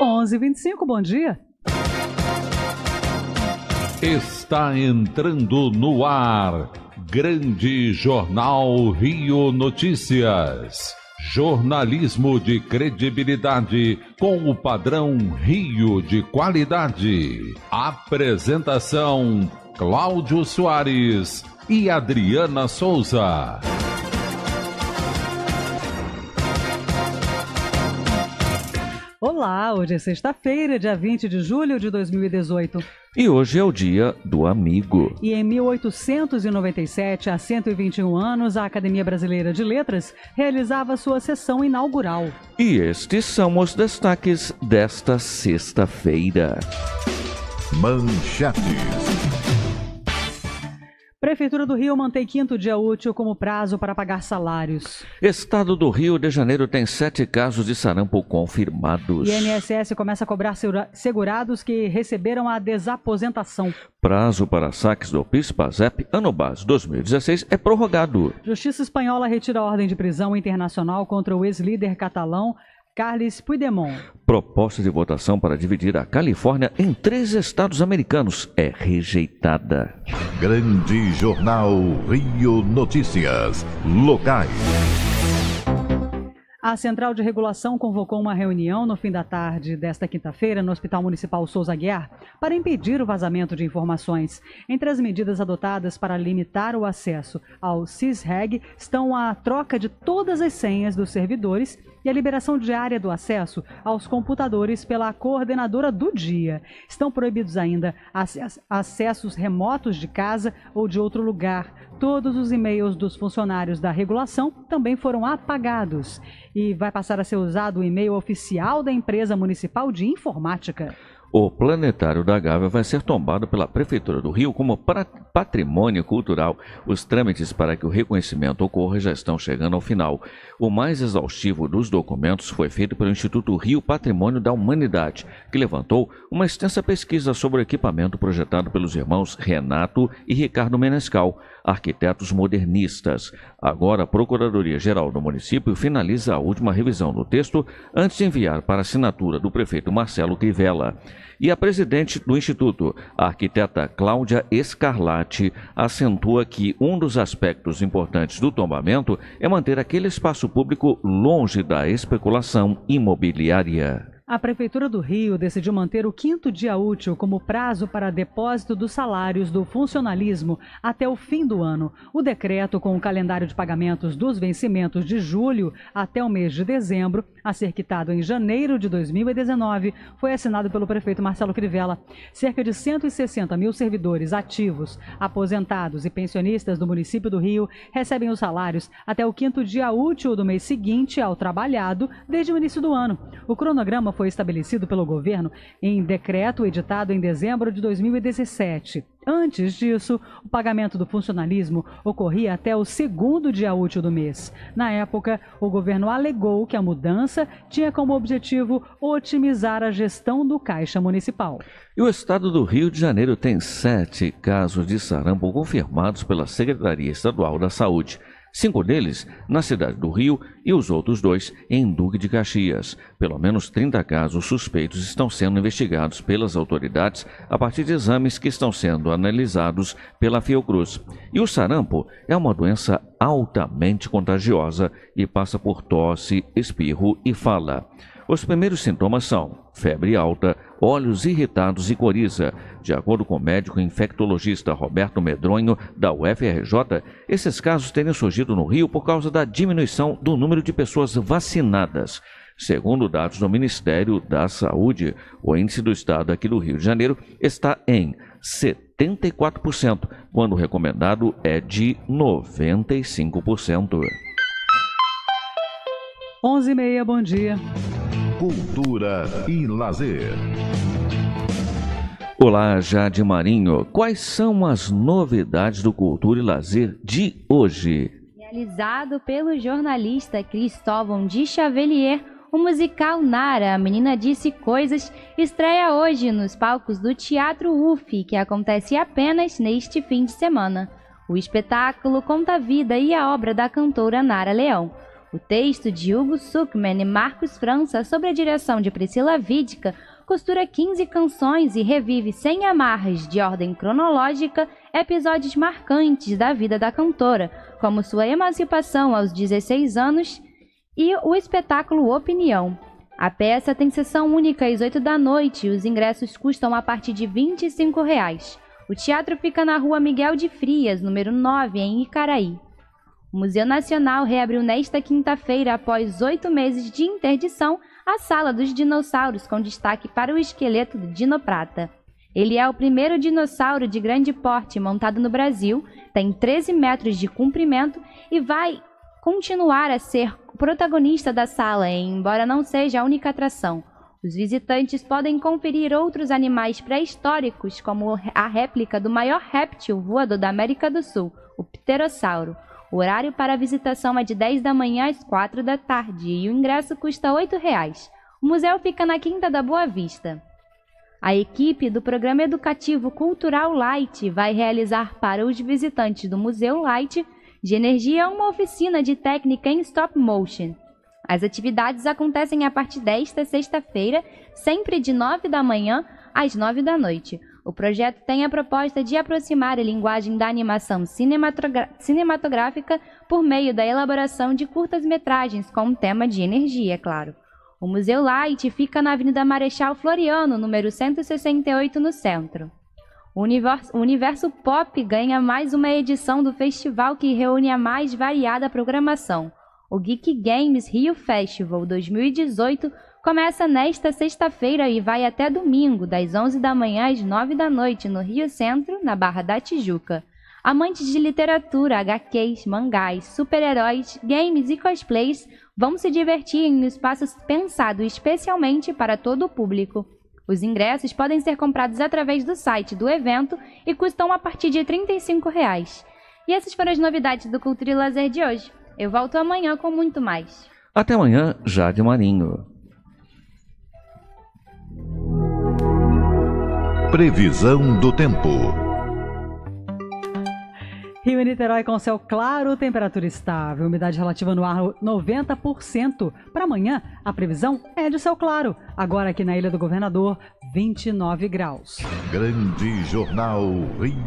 1125, bom dia. Está entrando no ar. Grande Jornal Rio Notícias. Jornalismo de credibilidade com o padrão Rio de qualidade. Apresentação: Cláudio Soares e Adriana Souza. Olá, hoje é sexta-feira, dia 20 de julho de 2018. E hoje é o dia do amigo. E em 1897, há 121 anos, a Academia Brasileira de Letras realizava sua sessão inaugural. E estes são os destaques desta sexta-feira. Manchetes. Prefeitura do Rio mantém quinto dia útil como prazo para pagar salários. Estado do Rio de Janeiro tem sete casos de sarampo confirmados. INSS começa a cobrar segurados que receberam a desaposentação. Prazo para saques do PIS-PASEP ano base 2016 é prorrogado. Justiça Espanhola retira a ordem de prisão internacional contra o ex-líder catalão Carles Puigdemont. Proposta de votação para dividir a Califórnia em três estados americanos é rejeitada. Grande Jornal Rio Notícias. Locais. A Central de Regulação convocou uma reunião no fim da tarde desta quinta-feira no Hospital Municipal Souza Guiar para impedir o vazamento de informações. Entre as medidas adotadas para limitar o acesso ao CISREG estão a troca de todas as senhas dos servidores e a liberação diária do acesso aos computadores pela coordenadora do dia. Estão proibidos ainda acessos remotos de casa ou de outro lugar. Todos os e-mails dos funcionários da regulação também foram apagados e vai passar a ser usado o e-mail oficial da empresa municipal de informática o Planetário da Gávea vai ser tombado pela Prefeitura do Rio como patrimônio cultural. Os trâmites para que o reconhecimento ocorra já estão chegando ao final. O mais exaustivo dos documentos foi feito pelo Instituto Rio Patrimônio da Humanidade, que levantou uma extensa pesquisa sobre o equipamento projetado pelos irmãos Renato e Ricardo Menescal arquitetos modernistas. Agora, a Procuradoria-Geral do Município finaliza a última revisão do texto antes de enviar para assinatura do prefeito Marcelo Crivella. E a presidente do Instituto, a arquiteta Cláudia Escarlate, acentua que um dos aspectos importantes do tombamento é manter aquele espaço público longe da especulação imobiliária. A Prefeitura do Rio decidiu manter o quinto dia útil como prazo para depósito dos salários do funcionalismo até o fim do ano. O decreto, com o calendário de pagamentos dos vencimentos de julho até o mês de dezembro, a ser quitado em janeiro de 2019, foi assinado pelo prefeito Marcelo Crivella. Cerca de 160 mil servidores ativos, aposentados e pensionistas do município do Rio recebem os salários até o quinto dia útil do mês seguinte ao trabalhado, desde o início do ano. O cronograma foi estabelecido pelo governo em decreto editado em dezembro de 2017. Antes disso, o pagamento do funcionalismo ocorria até o segundo dia útil do mês. Na época, o governo alegou que a mudança tinha como objetivo otimizar a gestão do caixa municipal. E o estado do Rio de Janeiro tem sete casos de sarampo confirmados pela Secretaria Estadual da Saúde cinco deles na cidade do Rio e os outros dois em Duque de Caxias. Pelo menos 30 casos suspeitos estão sendo investigados pelas autoridades a partir de exames que estão sendo analisados pela Fiocruz. E o sarampo é uma doença altamente contagiosa e passa por tosse, espirro e fala. Os primeiros sintomas são febre alta, olhos irritados e coriza. De acordo com o médico infectologista Roberto Medronho, da UFRJ, esses casos teriam surgido no Rio por causa da diminuição do número de pessoas vacinadas. Segundo dados do Ministério da Saúde, o índice do estado aqui do Rio de Janeiro está em 74%, quando o recomendado é de 95%. 11 e meia, bom dia cultura e lazer. Olá, Jade Marinho. Quais são as novidades do Cultura e Lazer de hoje? Realizado pelo jornalista Cristóvão de Chavelier, o musical Nara, a Menina Disse Coisas, estreia hoje nos palcos do Teatro UF, que acontece apenas neste fim de semana. O espetáculo conta a vida e a obra da cantora Nara Leão. O texto de Hugo Sukman e Marcos França sobre a direção de Priscila Vidica costura 15 canções e revive sem amarras de ordem cronológica episódios marcantes da vida da cantora, como sua emancipação aos 16 anos e o espetáculo Opinião. A peça tem sessão única às 8 da noite e os ingressos custam a partir de R$ 25. Reais. O teatro fica na rua Miguel de Frias, número 9, em Icaraí. O Museu Nacional reabriu nesta quinta-feira, após oito meses de interdição, a Sala dos Dinossauros, com destaque para o esqueleto do Dinoprata. Ele é o primeiro dinossauro de grande porte montado no Brasil, tem 13 metros de comprimento e vai continuar a ser protagonista da sala, embora não seja a única atração. Os visitantes podem conferir outros animais pré-históricos, como a réplica do maior réptil voador da América do Sul, o pterossauro. O horário para a visitação é de 10 da manhã às 4 da tarde e o ingresso custa R$ 8,00. O museu fica na Quinta da Boa Vista. A equipe do Programa Educativo Cultural Light vai realizar para os visitantes do Museu Light de Energia uma oficina de técnica em stop motion. As atividades acontecem a partir desta sexta-feira, sempre de 9 da manhã às 9 da noite. O projeto tem a proposta de aproximar a linguagem da animação cinematográfica por meio da elaboração de curtas-metragens com um tema de energia, é claro. O Museu Light fica na Avenida Marechal Floriano, número 168, no centro. O universo, o universo Pop ganha mais uma edição do festival que reúne a mais variada programação. O Geek Games Rio Festival 2018 começa nesta sexta-feira e vai até domingo, das 11 da manhã às 9 da noite, no Rio Centro, na Barra da Tijuca. Amantes de literatura, HQs, mangás, super-heróis, games e cosplays vão se divertir em um espaço pensado especialmente para todo o público. Os ingressos podem ser comprados através do site do evento e custam a partir de R$ 35. Reais. E essas foram as novidades do Cultura e Lazer de hoje. Eu volto amanhã com muito mais. Até amanhã, Jade Marinho. Previsão do tempo. Rio e Niterói com céu claro, temperatura estável, umidade relativa no ar 90%. Para amanhã, a previsão é de céu claro. Agora aqui na Ilha do Governador, 29 graus. Grande Jornal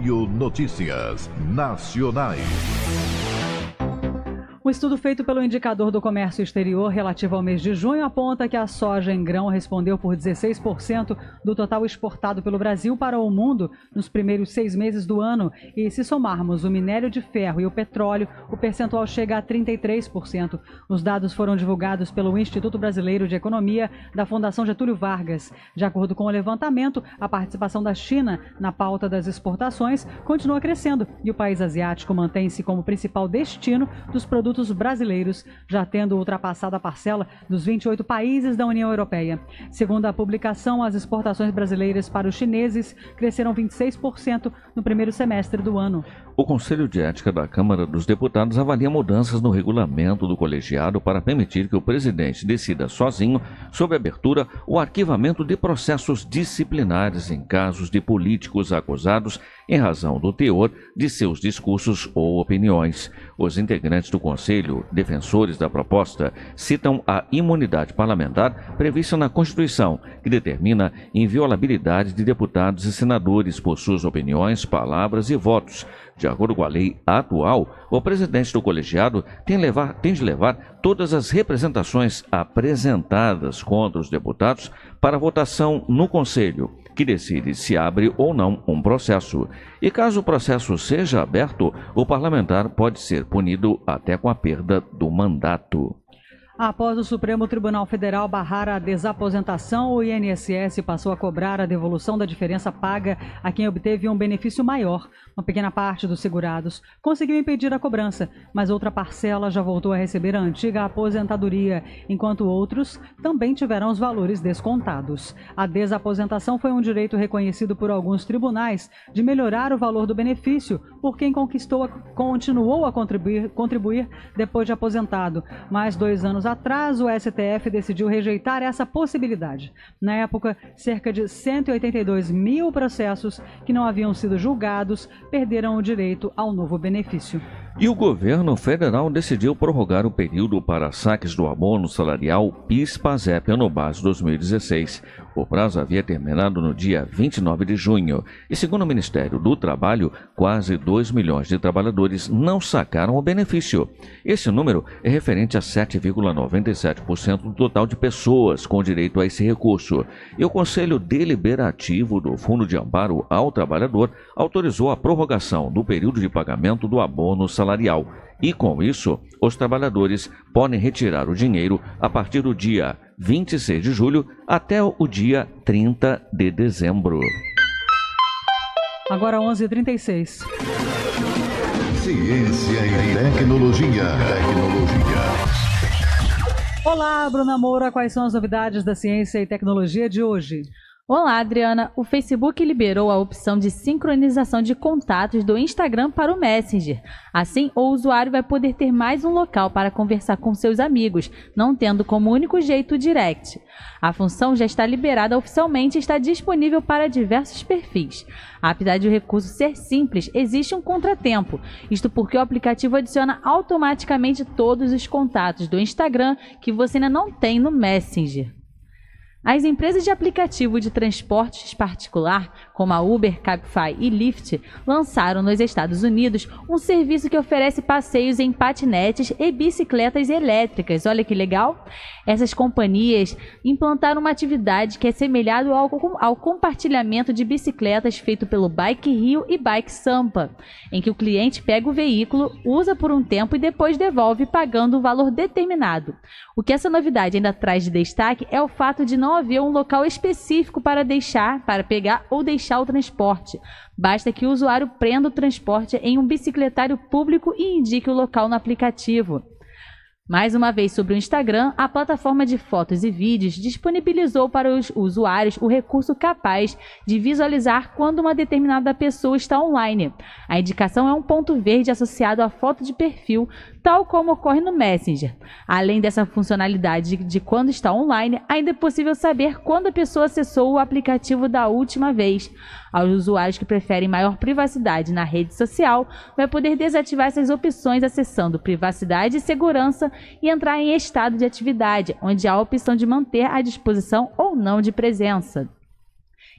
Rio Notícias Nacionais estudo feito pelo Indicador do Comércio Exterior relativo ao mês de junho aponta que a soja em grão respondeu por 16% do total exportado pelo Brasil para o mundo nos primeiros seis meses do ano. E se somarmos o minério de ferro e o petróleo, o percentual chega a 33%. Os dados foram divulgados pelo Instituto Brasileiro de Economia da Fundação Getúlio Vargas. De acordo com o levantamento, a participação da China na pauta das exportações continua crescendo e o país asiático mantém-se como principal destino dos produtos brasileiros, já tendo ultrapassado a parcela dos 28 países da União Europeia. Segundo a publicação, as exportações brasileiras para os chineses cresceram 26% no primeiro semestre do ano. O Conselho de Ética da Câmara dos Deputados avalia mudanças no regulamento do colegiado para permitir que o presidente decida sozinho, a abertura, ou arquivamento de processos disciplinares em casos de políticos acusados em razão do teor de seus discursos ou opiniões. Os integrantes do Conselho Conselho, defensores da proposta citam a imunidade parlamentar prevista na Constituição, que determina inviolabilidade de deputados e senadores por suas opiniões, palavras e votos. De acordo com a lei atual, o presidente do colegiado tem, levar, tem de levar todas as representações apresentadas contra os deputados para votação no Conselho que decide se abre ou não um processo. E caso o processo seja aberto, o parlamentar pode ser punido até com a perda do mandato. Após o Supremo Tribunal Federal barrar a desaposentação, o INSS passou a cobrar a devolução da diferença paga a quem obteve um benefício maior. Uma pequena parte dos segurados conseguiu impedir a cobrança, mas outra parcela já voltou a receber a antiga aposentadoria, enquanto outros também tiveram os valores descontados. A desaposentação foi um direito reconhecido por alguns tribunais de melhorar o valor do benefício por quem conquistou, continuou a contribuir, contribuir depois de aposentado, mais dois anos anos atrás, o STF decidiu rejeitar essa possibilidade. Na época, cerca de 182 mil processos que não haviam sido julgados perderam o direito ao novo benefício. E o governo federal decidiu prorrogar o período para saques do abono salarial PIS-PASEP ano base 2016. O prazo havia terminado no dia 29 de junho e, segundo o Ministério do Trabalho, quase 2 milhões de trabalhadores não sacaram o benefício. Esse número é referente a 7,97% do total de pessoas com direito a esse recurso. E o Conselho Deliberativo do Fundo de Amparo ao Trabalhador autorizou a prorrogação do período de pagamento do abono salarial salarial. E com isso, os trabalhadores podem retirar o dinheiro a partir do dia 26 de julho até o dia 30 de dezembro. Agora 11:36. Ciência e tecnologia. Tecnologia. Olá, Bruna Moura. Quais são as novidades da ciência e tecnologia de hoje? Olá, Adriana. O Facebook liberou a opção de sincronização de contatos do Instagram para o Messenger. Assim, o usuário vai poder ter mais um local para conversar com seus amigos, não tendo como único jeito o direct. A função já está liberada oficialmente e está disponível para diversos perfis. Apesar de o recurso ser simples, existe um contratempo. Isto porque o aplicativo adiciona automaticamente todos os contatos do Instagram que você ainda não tem no Messenger. As empresas de aplicativo de transportes particular como a Uber, Cabify e Lyft, lançaram nos Estados Unidos um serviço que oferece passeios em patinetes e bicicletas elétricas. Olha que legal! Essas companhias implantaram uma atividade que é semelhada ao, ao compartilhamento de bicicletas feito pelo Bike Rio e Bike Sampa, em que o cliente pega o veículo, usa por um tempo e depois devolve pagando um valor determinado. O que essa novidade ainda traz de destaque é o fato de não haver um local específico para deixar, para pegar ou deixar fechar o transporte. Basta que o usuário prenda o transporte em um bicicletário público e indique o local no aplicativo. Mais uma vez sobre o Instagram, a plataforma de fotos e vídeos disponibilizou para os usuários o recurso capaz de visualizar quando uma determinada pessoa está online. A indicação é um ponto verde associado à foto de perfil tal como ocorre no Messenger. Além dessa funcionalidade de quando está online, ainda é possível saber quando a pessoa acessou o aplicativo da última vez. Aos usuários que preferem maior privacidade na rede social, vai poder desativar essas opções acessando privacidade e segurança e entrar em estado de atividade, onde há a opção de manter à disposição ou não de presença.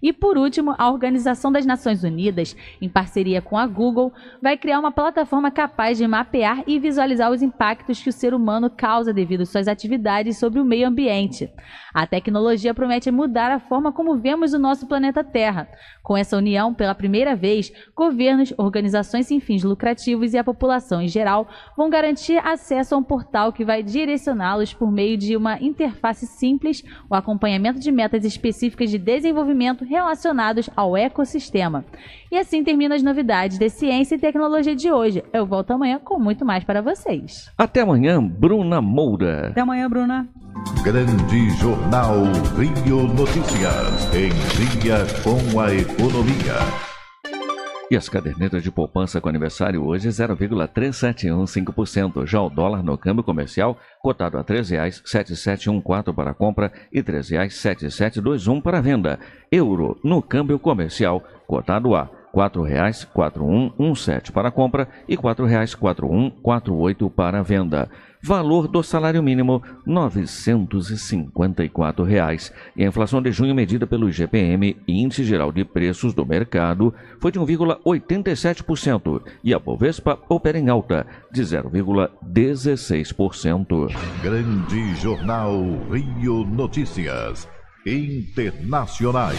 E por último, a Organização das Nações Unidas, em parceria com a Google, vai criar uma plataforma capaz de mapear e visualizar os impactos que o ser humano causa devido às suas atividades sobre o meio ambiente. A tecnologia promete mudar a forma como vemos o nosso planeta Terra. Com essa união, pela primeira vez, governos, organizações sem fins lucrativos e a população em geral vão garantir acesso a um portal que vai direcioná-los por meio de uma interface simples, o acompanhamento de metas específicas de desenvolvimento relacionados ao ecossistema. E assim termina as novidades de ciência e tecnologia de hoje. Eu volto amanhã com muito mais para vocês. Até amanhã, Bruna Moura. Até amanhã, Bruna. Grande Jornal Rio Notícias, em dia com a economia. E as cadernetas de poupança com aniversário hoje 0,3715%. É Já o dólar no câmbio comercial, cotado a R$ 13,7714 para compra e R$ 13,7721 para venda. Euro no câmbio comercial, cotado a R$ 4,4117 para compra e R$ 4,4148 para venda valor do salário mínimo R$ 954. E a inflação de junho medida pelo IGPM, Índice Geral de Preços do Mercado, foi de 1,87% e a Bovespa opera em alta de 0,16%. Grande Jornal Rio Notícias Internacionais.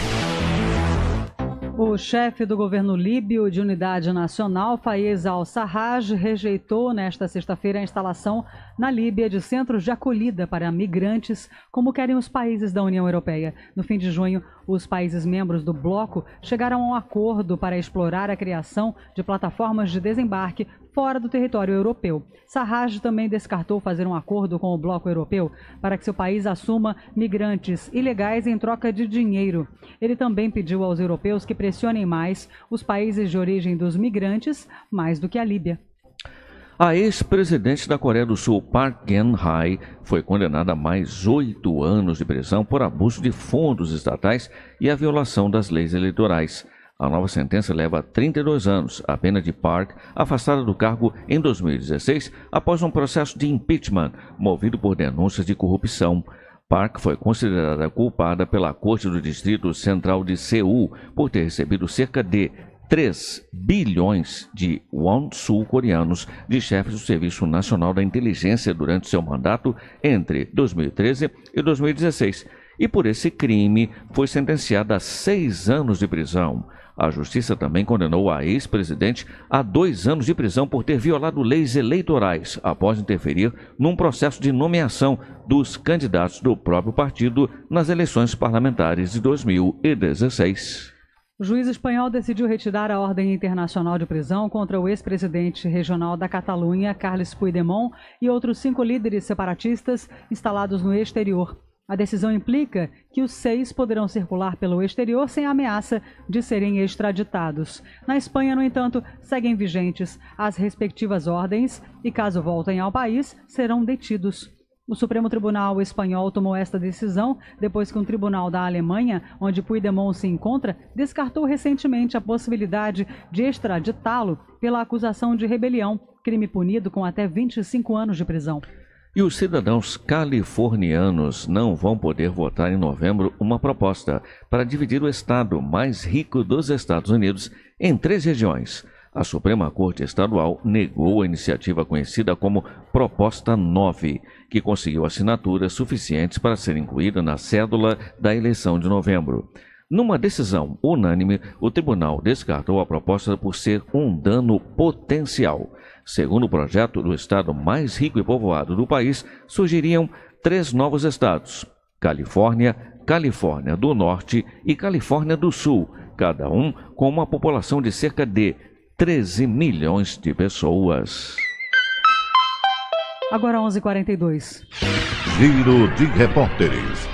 O chefe do governo líbio de unidade nacional, Faiz al-Sarraj, rejeitou nesta sexta-feira a instalação na Líbia de centros de acolhida para migrantes, como querem os países da União Europeia. No fim de junho, os países membros do bloco chegaram a um acordo para explorar a criação de plataformas de desembarque fora do território europeu. Sarraj também descartou fazer um acordo com o bloco europeu para que seu país assuma migrantes ilegais em troca de dinheiro. Ele também pediu aos europeus que pressionem mais os países de origem dos migrantes, mais do que a Líbia. A ex-presidente da Coreia do Sul, Park Geun-hye, foi condenada a mais oito anos de prisão por abuso de fundos estatais e a violação das leis eleitorais. A nova sentença leva 32 anos, a pena de Park, afastada do cargo em 2016 após um processo de impeachment movido por denúncias de corrupção. Park foi considerada culpada pela Corte do Distrito Central de Seul por ter recebido cerca de 3 bilhões de won sul-coreanos de chefes do Serviço Nacional da Inteligência durante seu mandato entre 2013 e 2016. E por esse crime foi sentenciada a seis anos de prisão. A justiça também condenou a ex-presidente a dois anos de prisão por ter violado leis eleitorais após interferir num processo de nomeação dos candidatos do próprio partido nas eleições parlamentares de 2016. O juiz espanhol decidiu retirar a ordem internacional de prisão contra o ex-presidente regional da Catalunha, Carles Puigdemont, e outros cinco líderes separatistas instalados no exterior. A decisão implica que os seis poderão circular pelo exterior sem ameaça de serem extraditados. Na Espanha, no entanto, seguem vigentes as respectivas ordens e, caso voltem ao país, serão detidos o Supremo Tribunal Espanhol tomou esta decisão depois que um tribunal da Alemanha, onde Puigdemont se encontra, descartou recentemente a possibilidade de extraditá-lo pela acusação de rebelião, crime punido com até 25 anos de prisão. E os cidadãos californianos não vão poder votar em novembro uma proposta para dividir o estado mais rico dos Estados Unidos em três regiões a Suprema Corte Estadual negou a iniciativa conhecida como Proposta 9, que conseguiu assinaturas suficientes para ser incluída na cédula da eleição de novembro. Numa decisão unânime, o tribunal descartou a proposta por ser um dano potencial. Segundo o projeto, do estado mais rico e povoado do país surgiriam três novos estados: Califórnia, Califórnia do Norte e Califórnia do Sul, cada um com uma população de cerca de 13 milhões de pessoas. Agora 11:42. h 42 Giro de repórteres.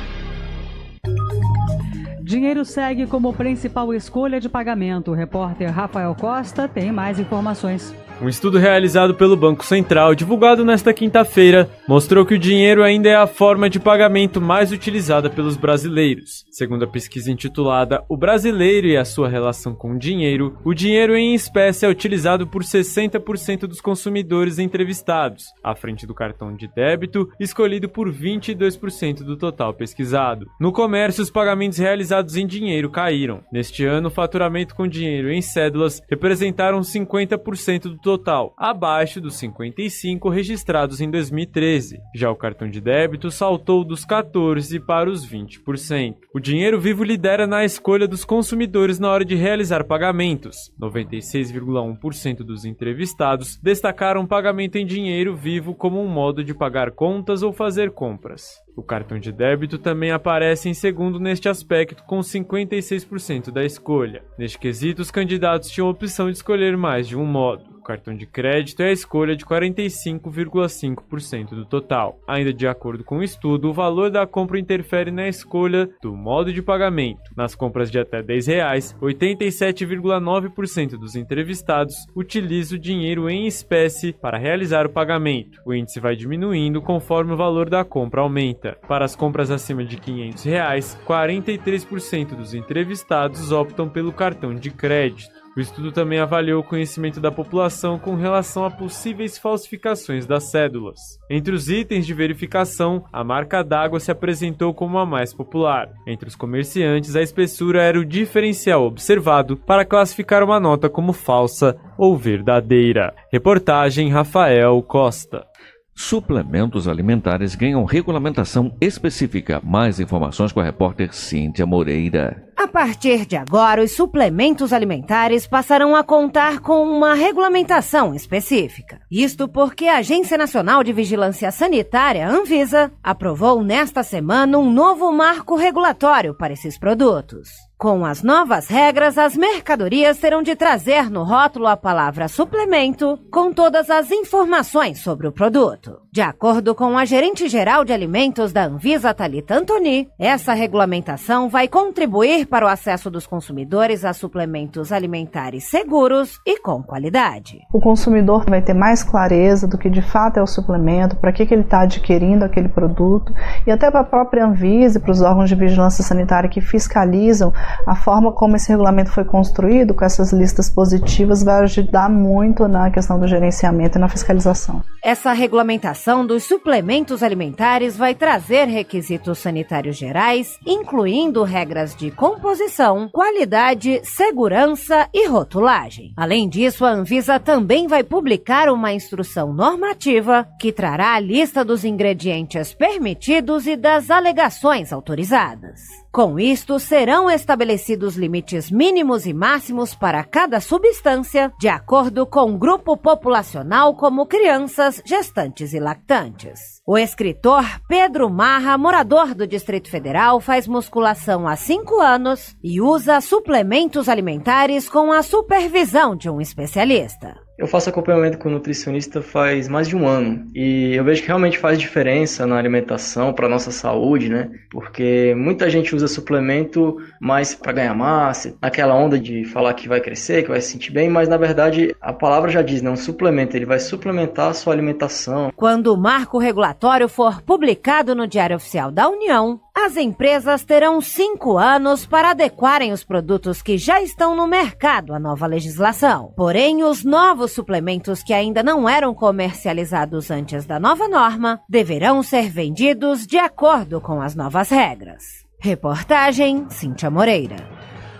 Dinheiro segue como principal escolha de pagamento. O repórter Rafael Costa tem mais informações. Um estudo realizado pelo Banco Central, divulgado nesta quinta-feira, mostrou que o dinheiro ainda é a forma de pagamento mais utilizada pelos brasileiros. Segundo a pesquisa intitulada O Brasileiro e a Sua Relação com o Dinheiro, o dinheiro em espécie é utilizado por 60% dos consumidores entrevistados, à frente do cartão de débito, escolhido por 22% do total pesquisado. No comércio, os pagamentos realizados em dinheiro caíram. Neste ano, o faturamento com dinheiro em cédulas representaram 50% do total total, abaixo dos 55 registrados em 2013. Já o cartão de débito saltou dos 14 para os 20%. O dinheiro vivo lidera na escolha dos consumidores na hora de realizar pagamentos. 96,1% dos entrevistados destacaram pagamento em dinheiro vivo como um modo de pagar contas ou fazer compras. O cartão de débito também aparece em segundo neste aspecto, com 56% da escolha. Neste quesito, os candidatos tinham a opção de escolher mais de um modo cartão de crédito é a escolha de 45,5% do total. Ainda de acordo com o estudo, o valor da compra interfere na escolha do modo de pagamento. Nas compras de até R$ reais, 87,9% dos entrevistados utiliza o dinheiro em espécie para realizar o pagamento. O índice vai diminuindo conforme o valor da compra aumenta. Para as compras acima de R$ 500, reais, 43% dos entrevistados optam pelo cartão de crédito. O estudo também avaliou o conhecimento da população com relação a possíveis falsificações das cédulas. Entre os itens de verificação, a marca d'água se apresentou como a mais popular. Entre os comerciantes, a espessura era o diferencial observado para classificar uma nota como falsa ou verdadeira. Reportagem Rafael Costa. Suplementos alimentares ganham regulamentação específica. Mais informações com a repórter Cíntia Moreira. A partir de agora, os suplementos alimentares passarão a contar com uma regulamentação específica. Isto porque a Agência Nacional de Vigilância Sanitária, Anvisa, aprovou nesta semana um novo marco regulatório para esses produtos. Com as novas regras, as mercadorias terão de trazer no rótulo a palavra suplemento com todas as informações sobre o produto. De acordo com a gerente geral de alimentos da Anvisa, Thalita Antoni, essa regulamentação vai contribuir para o acesso dos consumidores a suplementos alimentares seguros e com qualidade. O consumidor vai ter mais clareza do que de fato é o suplemento, para que, que ele está adquirindo aquele produto e até para a própria Anvisa e para os órgãos de vigilância sanitária que fiscalizam a forma como esse regulamento foi construído, com essas listas positivas, vai ajudar muito na questão do gerenciamento e na fiscalização. Essa regulamentação dos suplementos alimentares vai trazer requisitos sanitários gerais, incluindo regras de composição, qualidade, segurança e rotulagem. Além disso, a Anvisa também vai publicar uma instrução normativa que trará a lista dos ingredientes permitidos e das alegações autorizadas. Com isto, serão estabelecidos limites mínimos e máximos para cada substância, de acordo com o grupo populacional, como crianças, gestantes e lactantes. O escritor Pedro Marra, morador do Distrito Federal, faz musculação há cinco anos e usa suplementos alimentares com a supervisão de um especialista. Eu faço acompanhamento com nutricionista faz mais de um ano e eu vejo que realmente faz diferença na alimentação para nossa saúde, né? Porque muita gente usa suplemento mais para ganhar massa, aquela onda de falar que vai crescer, que vai se sentir bem, mas na verdade a palavra já diz, né? Um suplemento, ele vai suplementar a sua alimentação. Quando o marco regulatório for publicado no Diário Oficial da União, as empresas terão cinco anos para adequarem os produtos que já estão no mercado à nova legislação. Porém, os novos suplementos que ainda não eram comercializados antes da nova norma deverão ser vendidos de acordo com as novas regras. Reportagem Cíntia Moreira.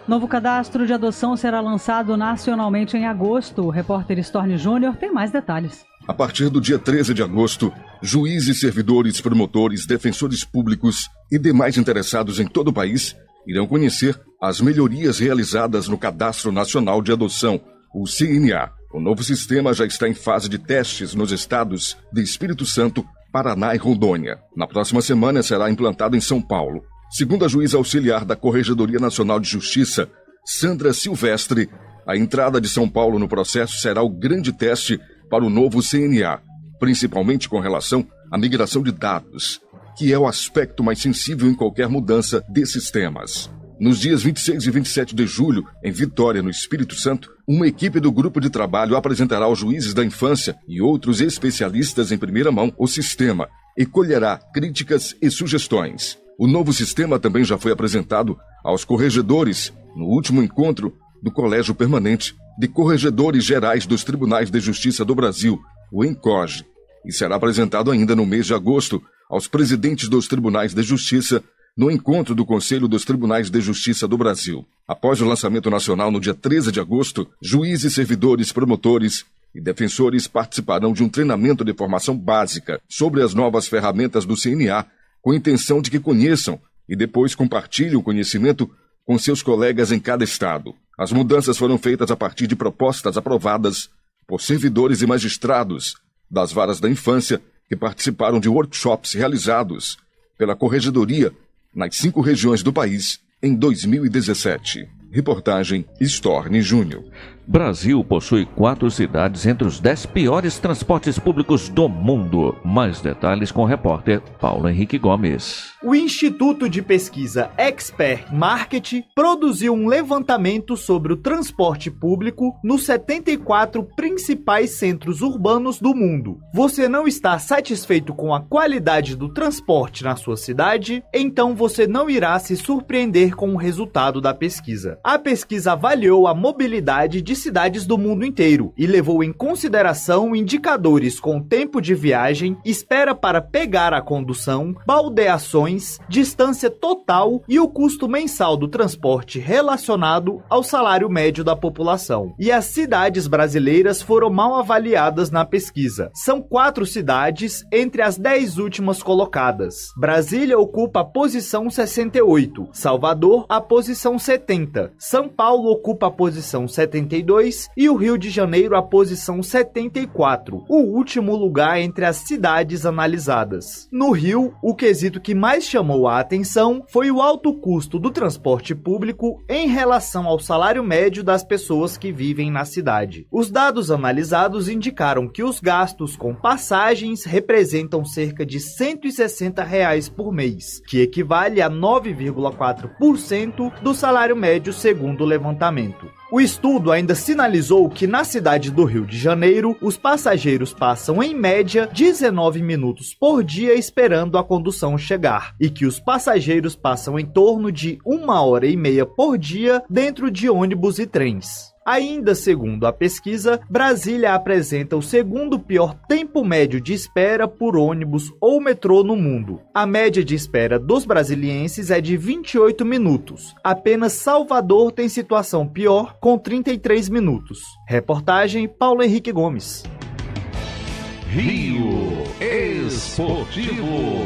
Novo cadastro de adoção será lançado nacionalmente em agosto. O repórter Storni Júnior tem mais detalhes. A partir do dia 13 de agosto, juízes, servidores, promotores, defensores públicos e demais interessados em todo o país irão conhecer as melhorias realizadas no Cadastro Nacional de Adoção, o CNA. O novo sistema já está em fase de testes nos estados de Espírito Santo, Paraná e Rondônia. Na próxima semana será implantado em São Paulo. Segundo a juíza auxiliar da Corregedoria Nacional de Justiça, Sandra Silvestre, a entrada de São Paulo no processo será o grande teste para o novo CNA, principalmente com relação à migração de dados, que é o aspecto mais sensível em qualquer mudança de sistemas. Nos dias 26 e 27 de julho, em Vitória, no Espírito Santo, uma equipe do grupo de trabalho apresentará aos juízes da infância e outros especialistas em primeira mão o sistema e colherá críticas e sugestões. O novo sistema também já foi apresentado aos corregedores no último encontro do Colégio Permanente de Corregedores Gerais dos Tribunais de Justiça do Brasil, o ENCOGE, e será apresentado ainda no mês de agosto aos presidentes dos Tribunais de Justiça no encontro do Conselho dos Tribunais de Justiça do Brasil. Após o lançamento nacional no dia 13 de agosto, juízes, servidores, promotores e defensores participarão de um treinamento de formação básica sobre as novas ferramentas do CNA, com a intenção de que conheçam e depois compartilhem o conhecimento com seus colegas em cada estado. As mudanças foram feitas a partir de propostas aprovadas por servidores e magistrados das varas da infância que participaram de workshops realizados pela Corregedoria nas cinco regiões do país em 2017. Reportagem Storni Júnior. Brasil possui quatro cidades entre os dez piores transportes públicos do mundo. Mais detalhes com o repórter Paulo Henrique Gomes. O Instituto de Pesquisa Expert Market produziu um levantamento sobre o transporte público nos 74 principais centros urbanos do mundo. Você não está satisfeito com a qualidade do transporte na sua cidade? Então você não irá se surpreender com o resultado da pesquisa. A pesquisa avaliou a mobilidade de de cidades do mundo inteiro e levou em consideração indicadores com tempo de viagem, espera para pegar a condução, baldeações, distância total e o custo mensal do transporte relacionado ao salário médio da população. E as cidades brasileiras foram mal avaliadas na pesquisa. São quatro cidades entre as dez últimas colocadas. Brasília ocupa a posição 68, Salvador a posição 70, São Paulo ocupa a posição 72 e o Rio de Janeiro à posição 74, o último lugar entre as cidades analisadas. No Rio, o quesito que mais chamou a atenção foi o alto custo do transporte público em relação ao salário médio das pessoas que vivem na cidade. Os dados analisados indicaram que os gastos com passagens representam cerca de 160 reais por mês, que equivale a 9,4% do salário médio segundo o levantamento. O estudo ainda sinalizou que na cidade do Rio de Janeiro, os passageiros passam em média 19 minutos por dia esperando a condução chegar e que os passageiros passam em torno de uma hora e meia por dia dentro de ônibus e trens. Ainda segundo a pesquisa, Brasília apresenta o segundo pior tempo médio de espera por ônibus ou metrô no mundo. A média de espera dos brasilienses é de 28 minutos. Apenas Salvador tem situação pior, com 33 minutos. Reportagem Paulo Henrique Gomes. Rio Esportivo.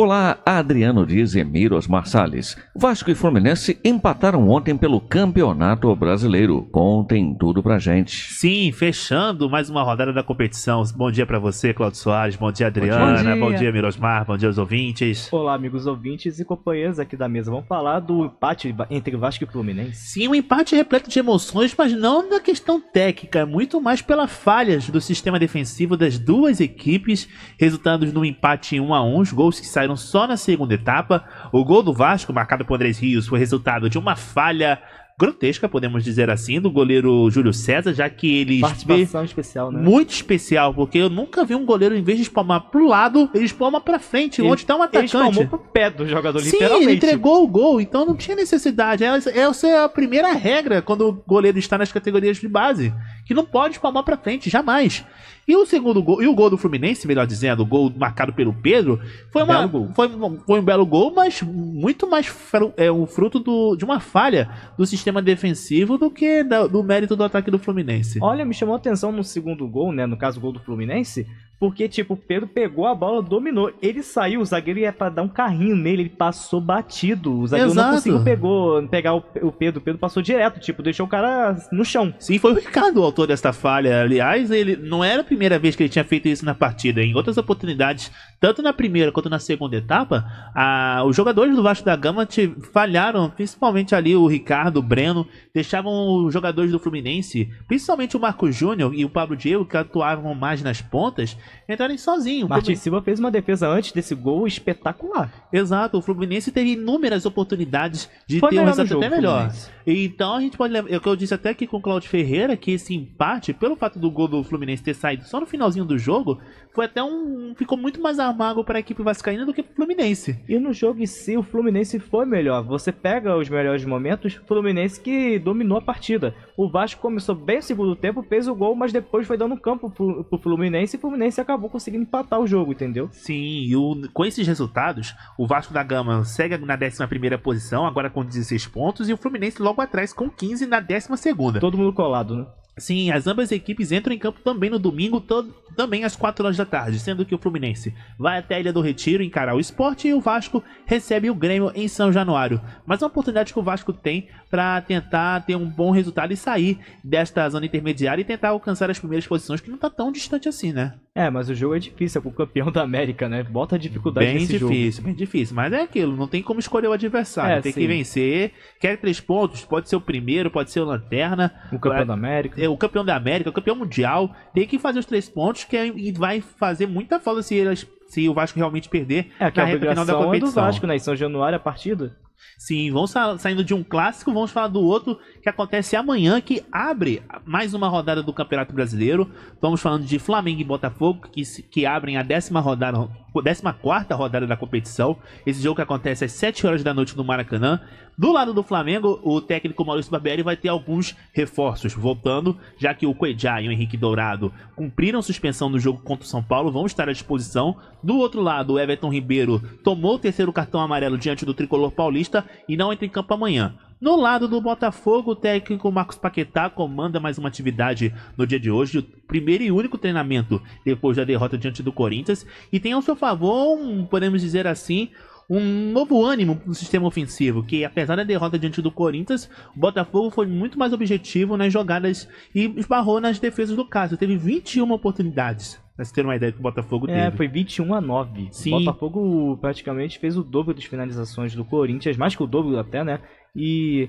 Olá, Adriano Dias e Miros Marsalis. Vasco e Fluminense empataram ontem pelo Campeonato Brasileiro. Contem tudo pra gente. Sim, fechando mais uma rodada da competição. Bom dia para você, Claudio Soares. Bom dia, Adriana. Bom dia, bom dia Mirosmar. Bom dia aos ouvintes. Olá, amigos ouvintes e companheiros aqui da mesa. Vamos falar do empate entre Vasco e Fluminense. Sim, um empate repleto de emoções, mas não na questão técnica, é muito mais pelas falhas do sistema defensivo das duas equipes, resultando num empate 1 a 1 os gols que saíram saíram só na segunda etapa. O gol do Vasco, marcado por Andrés Rios, foi resultado de uma falha grotesca, podemos dizer assim, do goleiro Júlio César, já que ele. Participação especial, né? Muito especial, porque eu nunca vi um goleiro, em vez de espalmar pro lado, ele espalma pra frente, ele, onde tá um atacante. Ele espalmou pro pé do jogador, Sim, literalmente. Sim, ele entregou o gol, então não tinha necessidade. Essa é a primeira regra quando o goleiro está nas categorias de base, que não pode espalmar pra frente, jamais. E o segundo gol, e o gol do Fluminense, melhor dizendo, o gol marcado pelo Pedro, foi, uma, foi, foi, um belo gol, mas muito mais é um fruto do, de uma falha do sistema defensivo do que da, do mérito do ataque do Fluminense. Olha, me chamou a atenção no segundo gol, né? No caso, o gol do Fluminense, porque, tipo, o Pedro pegou a bola, dominou. Ele saiu, o zagueiro ia pra dar um carrinho nele, ele passou batido. O zagueiro Exato. não conseguiu pegou, pegar o, o Pedro. O Pedro passou direto, tipo, deixou o cara no chão. Sim, foi o Ricardo o autor dessa falha. Aliás, ele não era a primeira vez que ele tinha feito isso na partida. Em outras oportunidades, tanto na primeira quanto na segunda etapa, a, os jogadores do Vasco da Gama te, falharam, principalmente ali o Ricardo, o Breno, deixavam os jogadores do Fluminense, principalmente o Marco Júnior e o Pablo Diego, que atuavam mais nas pontas entrarem sozinhos. Martin Fluminense... Silva fez uma defesa antes desse gol espetacular. Exato, o Fluminense teve inúmeras oportunidades de Foi ter um resultado até melhor. Fluminense. Então a gente pode levar. É o que eu disse até aqui com o Claudio Ferreira, que esse assim, empate, pelo fato do gol do Fluminense ter saído só no finalzinho do jogo, foi até um. ficou muito mais amargo para a equipe vascaína do que para Fluminense. E no jogo em si, o Fluminense foi melhor. Você pega os melhores momentos, Fluminense que dominou a partida. O Vasco começou bem o segundo tempo, fez o gol, mas depois foi dando campo pro, pro Fluminense e o Fluminense acabou conseguindo empatar o jogo, entendeu? Sim, e o, com esses resultados, o Vasco da Gama segue na 11 primeira posição, agora com 16 pontos, e o Fluminense logo atrás, com 15 na 12. Todo mundo colado, né? Sim, as ambas equipes entram em campo também no domingo, todo, também às 4 horas da tarde, sendo que o Fluminense vai até a Ilha do Retiro encarar o esporte e o Vasco recebe o Grêmio em São Januário. Mas uma oportunidade que o Vasco tem para tentar ter um bom resultado e sair desta zona intermediária e tentar alcançar as primeiras posições, que não está tão distante assim, né? É, mas o jogo é difícil, é com o campeão da América, né? Bota a dificuldade bem nesse difícil, jogo. Bem difícil, mas é aquilo, não tem como escolher o adversário, é, tem sim. que vencer. Quer três pontos, pode ser o primeiro, pode ser o Lanterna. O campeão da América. É, o campeão da América, o campeão mundial. Tem que fazer os três pontos, que é, e vai fazer muita falta se, se o Vasco realmente perder é, que na a reta final da competição. É do Vasco, né? São Januário, a partida. Sim, vamos sa saindo de um clássico, vamos falar do outro, que acontece amanhã, que abre mais uma rodada do Campeonato Brasileiro. Estamos falando de Flamengo e Botafogo, que, que abrem a décima rodada, décima quarta rodada da competição. Esse jogo que acontece às 7 horas da noite no Maracanã. Do lado do Flamengo, o técnico Maurício Barbieri vai ter alguns reforços voltando, já que o Cuejá e o Henrique Dourado cumpriram suspensão no jogo contra o São Paulo, vão estar à disposição. Do outro lado, o Everton Ribeiro tomou o terceiro cartão amarelo diante do tricolor paulista e não entra em campo amanhã. No lado do Botafogo, o técnico Marcos Paquetá comanda mais uma atividade no dia de hoje, o primeiro e único treinamento depois da derrota diante do Corinthians, e tem ao seu favor, um, podemos dizer assim, um novo ânimo no sistema ofensivo, que apesar da derrota diante do Corinthians, o Botafogo foi muito mais objetivo nas jogadas e esbarrou nas defesas do caso. Teve 21 oportunidades. Pra você ter uma ideia que o Botafogo é, teve. É, foi 21 a 9. Sim. O Botafogo praticamente fez o dobro das finalizações do Corinthians, mais que o dobro até, né? E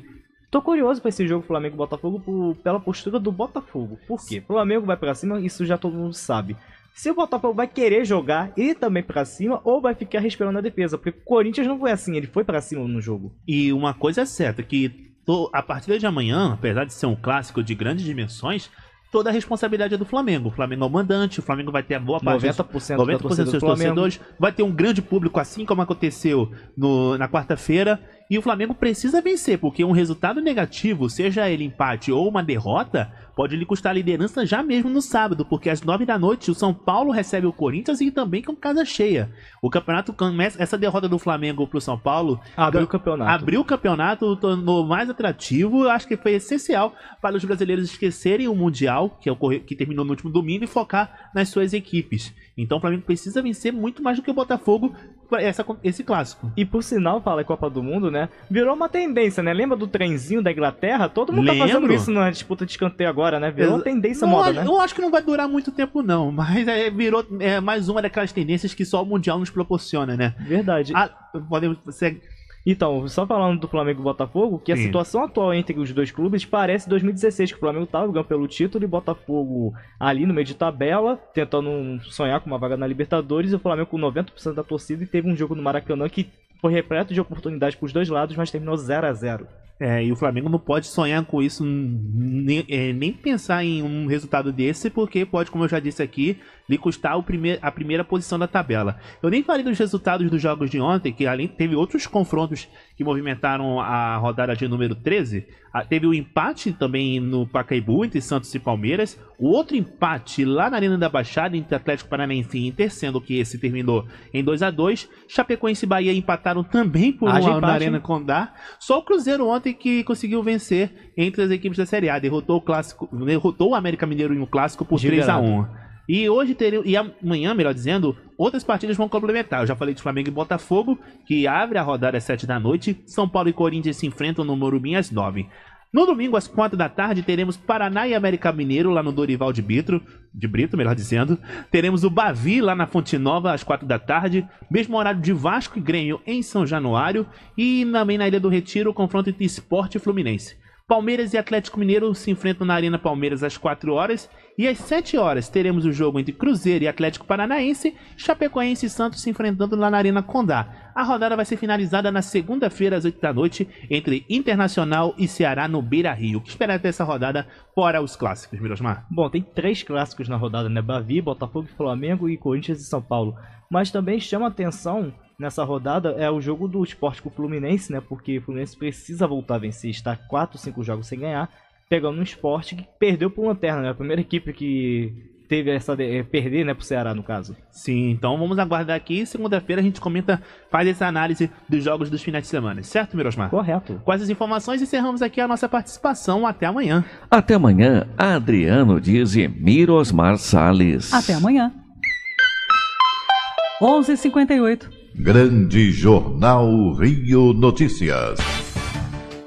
tô curioso para esse jogo Flamengo-Botafogo por, pela postura do Botafogo. Por quê? O Flamengo vai para cima, isso já todo mundo sabe. Se o Botafogo vai querer jogar e também para cima ou vai ficar respirando a defesa, porque o Corinthians não foi assim, ele foi para cima no jogo. E uma coisa é certa, que tô, a partir de amanhã, apesar de ser um clássico de grandes dimensões, toda a responsabilidade é do Flamengo. O Flamengo é o mandante, o Flamengo vai ter a boa parte 90%, dos, 90 dos seus torcedores, vai ter um grande público, assim como aconteceu no, na quarta-feira. E o Flamengo precisa vencer, porque um resultado negativo, seja ele empate ou uma derrota, pode lhe custar a liderança já mesmo no sábado, porque às 9 da noite o São Paulo recebe o Corinthians e também com casa cheia. O campeonato começa. Essa derrota do Flamengo para o São Paulo abriu o campeonato. Abriu o campeonato, tornou mais atrativo. Eu acho que foi essencial para os brasileiros esquecerem o Mundial, que, é ocorreu, que terminou no último domingo, e focar nas suas equipes. Então o Flamengo precisa vencer muito mais do que o Botafogo, essa, esse clássico. E por sinal, fala é Copa do Mundo, né? Virou uma tendência, né? Lembra do trenzinho da Inglaterra? Todo mundo Lembro. tá fazendo isso na disputa de escanteio agora, né? Virou uma tendência não, moda, né? Eu acho que não vai durar muito tempo, não. Mas é, virou é, mais uma daquelas tendências que só o Mundial nos proporciona, né? Verdade. A, podemos, você, então, só falando do Flamengo e Botafogo, que a situação atual entre os dois clubes parece 2016, que o Flamengo estava ganhando pelo título e Botafogo ali no meio de tabela, tentando sonhar com uma vaga na Libertadores, e o Flamengo com 90% da torcida e teve um jogo no Maracanã que foi repleto de oportunidades para os dois lados, mas terminou 0 a 0 é, e o Flamengo não pode sonhar com isso, nem, é, nem, pensar em um resultado desse, porque pode, como eu já disse aqui, lhe custar o primeir, a primeira posição da tabela. Eu nem falei dos resultados dos jogos de ontem, que além teve outros confrontos que movimentaram a rodada de número 13. A, ah, teve o um empate também no Pacaembu entre Santos e Palmeiras, o outro empate lá na Arena da Baixada entre Atlético Paranaense e Inter, sendo que esse terminou em 2 a 2 Chapecoense e Bahia empataram também por 1 um na Arena Condá. Só o Cruzeiro ontem que conseguiu vencer entre as equipes da Série A. Derrotou o, clássico, derrotou o América Mineiro em um clássico por 3 a 1 e hoje teria e amanhã, melhor dizendo, outras partidas vão complementar. Eu já falei de Flamengo e Botafogo, que abre a rodada às 7 da noite. São Paulo e Corinthians se enfrentam no Morumbi às 9. No domingo, às quatro da tarde, teremos Paraná e América Mineiro lá no Dorival de Brito, de Brito, melhor dizendo. Teremos o Bavi lá na Fonte Nova às quatro da tarde, mesmo horário de Vasco e Grêmio em São Januário e também na Ilha do Retiro o confronto entre Esporte e Fluminense. Palmeiras e Atlético Mineiro se enfrentam na Arena Palmeiras às 4 horas e às 7 horas teremos o jogo entre Cruzeiro e Atlético Paranaense, Chapecoense e Santos se enfrentando lá na Arena Condá. A rodada vai ser finalizada na segunda-feira às 8 da noite entre Internacional e Ceará no Beira Rio. O que esperar dessa rodada fora os clássicos, Mirosmar? Bom, tem três clássicos na rodada, né? Bavi, Botafogo, Flamengo e Corinthians e São Paulo. Mas também chama atenção nessa rodada é o jogo do esporte com o Fluminense, né? Porque o Fluminense precisa voltar a vencer, está 4, 5 jogos sem ganhar pegando um esporte que perdeu pro Lanterna, né? A primeira equipe que teve essa de... Eh, perder, né, pro Ceará no caso. Sim, então vamos aguardar aqui. Segunda-feira a gente comenta, faz essa análise dos jogos dos finais de semana, certo, Mirosmar? Correto. Com essas informações encerramos aqui a nossa participação. Até amanhã. Até amanhã, Adriano Dias e Mirosmar Sales. Até amanhã. 11:58. Grande Jornal Rio Notícias.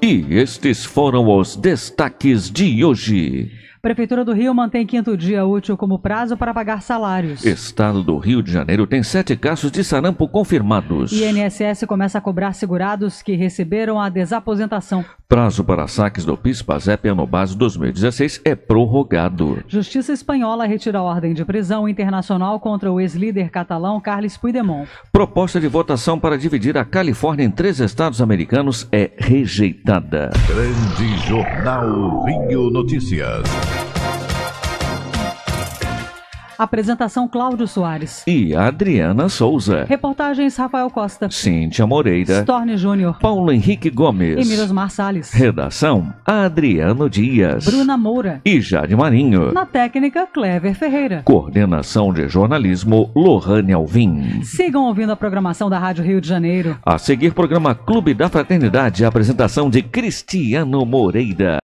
E estes foram os destaques de hoje. Prefeitura do Rio mantém quinto dia útil como prazo para pagar salários. Estado do Rio de Janeiro tem sete casos de sarampo confirmados. INSS começa a cobrar segurados que receberam a desaposentação. Prazo para saques do PIS-PASEP ano base 2016 é prorrogado. Justiça espanhola retira a ordem de prisão internacional contra o ex-líder catalão Carles Puigdemont. Proposta de votação para dividir a Califórnia em três estados americanos é rejeitada. Grande Jornal Rio Notícias. Apresentação Cláudio Soares. E Adriana Souza. Reportagens Rafael Costa. Cíntia Moreira. Storni Júnior. Paulo Henrique Gomes. E Miros Marsalis. Redação Adriano Dias. Bruna Moura. E Jade Marinho. Na técnica Clever Ferreira. Coordenação de jornalismo Lohane Alvim. Sigam ouvindo a programação da Rádio Rio de Janeiro. A seguir programa Clube da Fraternidade, apresentação de Cristiano Moreira.